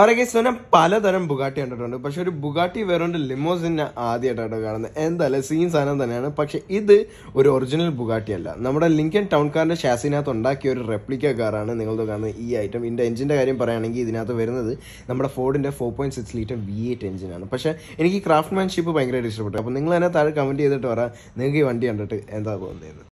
അവിടെ കേസ് ഞാൻ പലതരം ബുഗാട്ടി കണ്ടിട്ടുണ്ട് പക്ഷെ ഒരു ബുഗാട്ടി വേറൊണ്ട് ലിമോസിൻ ആദ്യമായിട്ടാണ് കാണുന്നത് എന്തായാലും സീൻ സാധനം തന്നെയാണ് പക്ഷെ ഇത് ഒരു ഒറിജിനൽ ബുഗാട്ടി അല്ല നമ്മുടെ ലിങ്കൻ ടൗൺ കാറിൻ്റെ ഷാസിനകത്ത് ഉണ്ടാക്കിയ ഒരു റെപ്ലിക്ക കാറാണ് നിങ്ങളത് കാണുന്നത് ഈ ഐറ്റം ഇതിൻ്റെ എഞ്ചിൻ്റെ കാര്യം പറയുകയാണെങ്കിൽ ഇതിനകത്ത് വരുന്നത് നമ്മുടെ ഫോർഡിൻ്റെ four point six litre V eight എഞ്ചിനാണ് പക്ഷേ എനിക്ക് മാൻഷിപ്പ് ഭയങ്കരമായിട്ട് ഇഷ്ടപ്പെട്ടു അപ്പോൾ നിങ്ങൾ തന്നെ താഴെ കമൻറ്റ് ചെയ്തിട്ട് പറയാം നിങ്ങൾക്ക് ഈ വണ്ടി കണ്ടിട്ട് എന്താ തോന്നുന്നത്